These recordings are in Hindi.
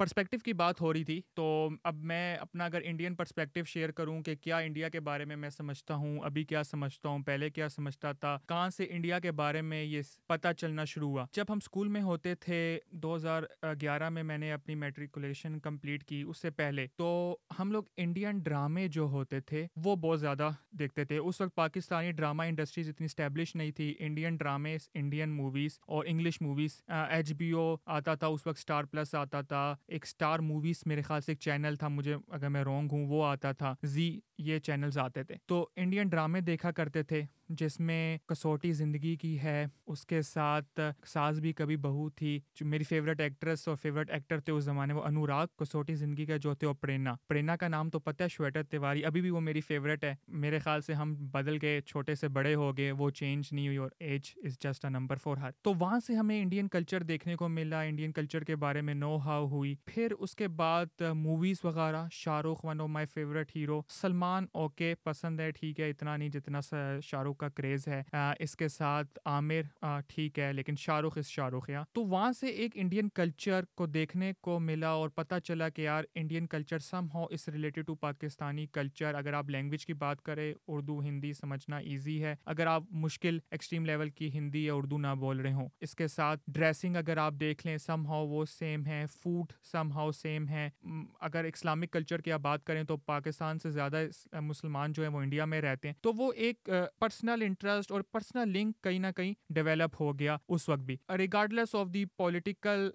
पर्सपेक्टिव की बात हो रही थी तो अब मैं अपना अगर इंडियन पर्सपेक्टिव शेयर करूं कि क्या इंडिया के बारे में मैं समझता हूं अभी क्या समझता हूं पहले क्या समझता था कहां से इंडिया के बारे में ये पता चलना शुरू हुआ जब हम स्कूल में होते थे 2011 में मैंने अपनी मेट्रिकुलेशन कंप्लीट की उससे पहले तो हम लोग इंडियन ड्रामे जो होते थे वो बहुत ज़्यादा देखते थे उस वक्त पाकिस्तानी ड्रामा इंडस्ट्रीज इतनी स्टैब्लिश नहीं थी इंडियन ड्रामे इंडियन मूवीज़ और इंग्लिश मूवीज़ एच आता था उस वक्त स्टार प्लस आता था एक स्टार मूवीज मेरे ख्याल से एक चैनल था मुझे अगर मैं रॉन्ग हूँ वो आता था जी ये चैनल्स आते थे तो इंडियन ड्रामे देखा करते थे जिसमें कसौटी ज़िंदगी की है उसके साथ सास भी कभी बहू थी जो मेरी फेवरेट एक्ट्रेस और फेवरेट एक्टर थे उस ज़माने वो अनुराग कसौटी ज़िंदगी का जो थे और प्रेरणा प्रेरणा का नाम तो पता है श्वेटर तिवारी अभी भी वो मेरी फेवरेट है मेरे ख्याल से हम बदल गए छोटे से बड़े हो गए वो चेंज नहीं हुई और age is just a number for her तो वहाँ से हमें इंडियन कल्चर देखने को मिला इंडियन कल्चर के बारे में नो हाउ हुई फिर उसके बाद मूवीज़ वगैरह Shahrukh one of my favourite hero Salman okay पसंद है ठीक है इतना नहीं जितना शाहरुख का क्रेज है आ, इसके साथ आमिर ठीक है लेकिन शाहरुख इस शाहरुख यहाँ तो वहां से एक इंडियन कल्चर को देखने को मिला और पता चला कि यार इंडियन कल्चर सम हो इस रिलेटेड टू पाकिस्तानी कल्चर अगर आप लैंग्वेज की बात करें उर्दू हिंदी समझना ईजी है अगर आप मुश्किल एक्सट्रीम लेवल की हिंदी या उर्दू ना बोल रहे हो इसके साथ ड्रेसिंग अगर आप देख लें सम हाउ वो सेम है फूड सम हाउ सेम है अगर इस्लामिक कल्चर की आप बात करें तो पाकिस्तान से ज़्यादा मुसलमान जो है वो इंडिया में रहते हैं तो वो एक पर्सनल पर्सनल इंटरेस्ट और पर्सनल लिंक कहीं ना कहीं डेवलप हो गया उस वक्त भी रिगार्डलेस ऑफ दी पॉलिटिकल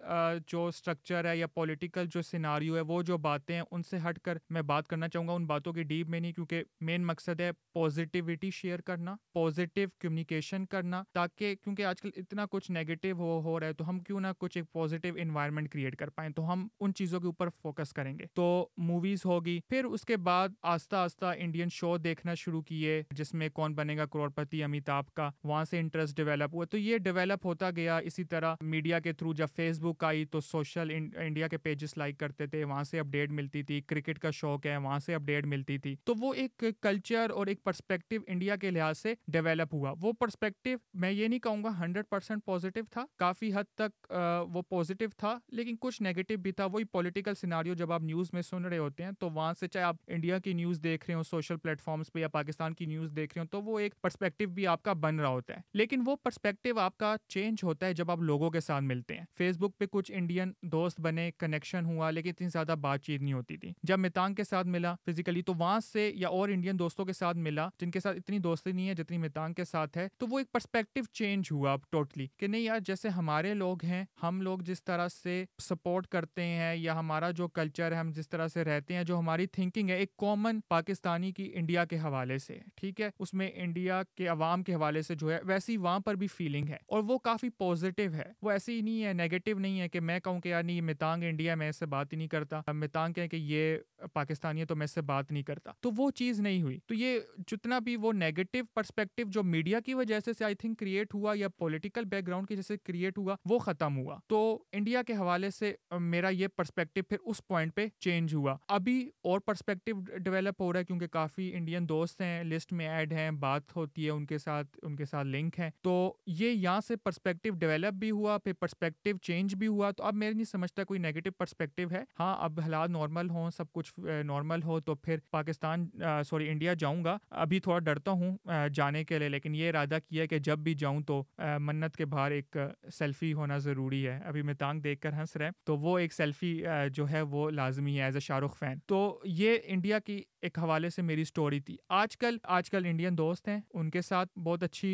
जो स्ट्रक्चर है या पॉलिटिकल जो सिनारियो है वो जो बातें हैं उनसे हट कर मैं बात करना चाहूँगा उन बातों की डीप में नहीं क्योंकि मेन मकसद है पॉजिटिविटी शेयर करना पॉजिटिव कम्युनिकेशन करना ताकि क्योंकि आजकल इतना कुछ नेगेटिव हो हो रहा है तो हम क्यों ना कुछ एक पॉजिटिव इन्वायरमेंट क्रिएट कर पाए तो हम उन चीज़ों के ऊपर फोकस करेंगे तो मूवीज़ होगी फिर उसके बाद आस्ता आस्ता इंडियन शो देखना शुरू किए जिसमें कौन बनेगा करोड़पति अमिताभ का वहां से इंटरेस्ट डेवलप हुआ तो ये डेवलप होता गया इसी तरह मीडिया के थ्रू जब फेसबुक आई तो सोशल इंडिया के पेजेस लाइक करते थे वहां से अपडेट मिलती थी क्रिकेट का शौक है वहां से अपडेट मिलती थी तो वो एक कल्चर और एक परस्पेक्टिव इंडिया के लिहाज से डेवलप हुआ वो परस्पेक्टिव मैं ये नहीं कहूंगा हंड्रेड पॉजिटिव था काफ़ी हद तक वो पॉजिटिव था लेकिन कुछ नेगेटिव भी था वही पॉलिटिकल सिनारियो जब आप न्यूज़ में सुन रहे होते हैं तो वहां से चाहे आप इंडिया की न्यूज़ देख रहे हो सोशल प्लेटफॉर्म्स पे या पाकिस्तान की न्यूज़ देख रहे हो तो वो एक पर्सपेक्टिव भी आपका बन रहा होता है लेकिन वो पर्सपेक्टिव आपका चेंज होता है जब आप लोगों के साथ मिलते हैं फेसबुक पे कुछ इंडियन दोस्त बने कनेक्शन हुआ लेकिन इतनी ज्यादा बातचीत नहीं होती थी जब मितांग के साथ मिला फिजिकली तो वहां से या और इंडियन दोस्तों के साथ मिला जिनके साथ इतनी दोस्ती नहीं है जितनी मितांग के साथ है तो वो एक परस्पेक्टिव चेंज हुआ अब टोटली कि नहीं यार जैसे हमारे लोग हैं हम लोग जिस तरह से सपोर्ट करते हैं या हमारा जो कल्चर है हम जिस तरह से रहते हैं जो हमारी थिंकिंग है एक कॉमन पाकिस्तानी की इंडिया के हवाले से ठीक है उसमें इंडिया इंडिया के अवाम के हवाले से जो है वैसी वहाँ पर भी फीलिंग है और वो काफ़ी पॉजिटिव है वो ऐसी नहीं है नेगेटिव नहीं है कि मैं कहूँ कि यार नहीं मितांग इंडिया मैं इससे बात ही नहीं करता मितांग कहें कि ये पाकिस्तानी है तो मैं इससे बात नहीं करता तो वो चीज़ नहीं हुई तो ये जितना भी वो नेगेटिव परस्पेक्टिव जो मीडिया की वजह से आई थिंक क्रिएट हुआ या पोलिटिकल बैकग्राउंड की जैसे क्रिएट हुआ वो ख़त्म हुआ तो इंडिया के हवाले से मेरा ये परस्पेक्टिव फिर उस पॉइंट पे चेंज हुआ अभी और परस्पेक्टिव डेवलप हो रहा है क्योंकि काफ़ी इंडियन दोस्त हैं लिस्ट में ऐड हैं बात हो होती है उनके साथ उनके साथ लिंक है तो ये यहाँ से परस्पेक्टिव डेवलप भी हुआ फिर परस्पेक्टिव चेंज भी हुआ तो अब मेरे नहीं समझता कोई नेगेटिव परस्पेक्टिव है हाँ अब हालात नॉर्मल हों सब कुछ नॉर्मल हो तो फिर पाकिस्तान सॉरी इंडिया जाऊँगा अभी थोड़ा डरता हूँ जाने के लिए लेकिन ये इरादा किया कि जब भी जाऊँ तो मन्नत के बाहर एक सेल्फी होना ज़रूरी है अभी मैं तांग देख कर हंस रहे हैं तो वो एक सेल्फी जो है वो लाजमी है एज ए शाहरुख फ़ैन तो ये इंडिया की एक हवाले से मेरी स्टोरी थी आजकल आजकल इंडियन दोस्त हैं उनके साथ बहुत अच्छी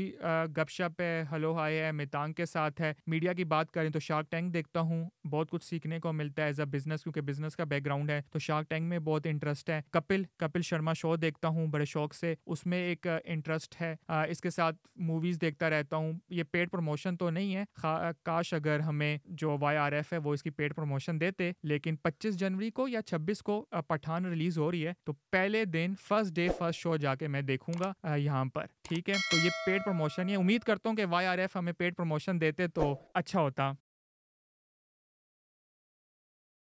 गपशप है हलो हाय है मितांग के साथ है मीडिया की बात करें तो शार्क टैंक देखता हूँ बहुत कुछ सीखने को मिलता है एज अ बिजनेस क्योंकि बिजनेस का बैकग्राउंड है तो शार्क टैंक में बहुत इंटरेस्ट है कपिल कपिल शर्मा शो देखता हूँ बड़े शौक से उसमें एक इंटरेस्ट है इसके साथ मूवीज देखता रहता हूँ ये पेड प्रमोशन तो नहीं है काश अगर हमें जो वाई आर एफ है वो इसकी पेड प्रमोशन देते लेकिन 25 जनवरी को या 26 को पठान रिलीज हो रही है तो पहले दिन फर्स्ट डे फर्स्ट शो जाके मैं देखूंगा यहाँ पर ठीक है तो ये पेड प्रमोशन ये उम्मीद करता हूँ कि वाई आर एफ हमें पेड प्रमोशन देते तो अच्छा होता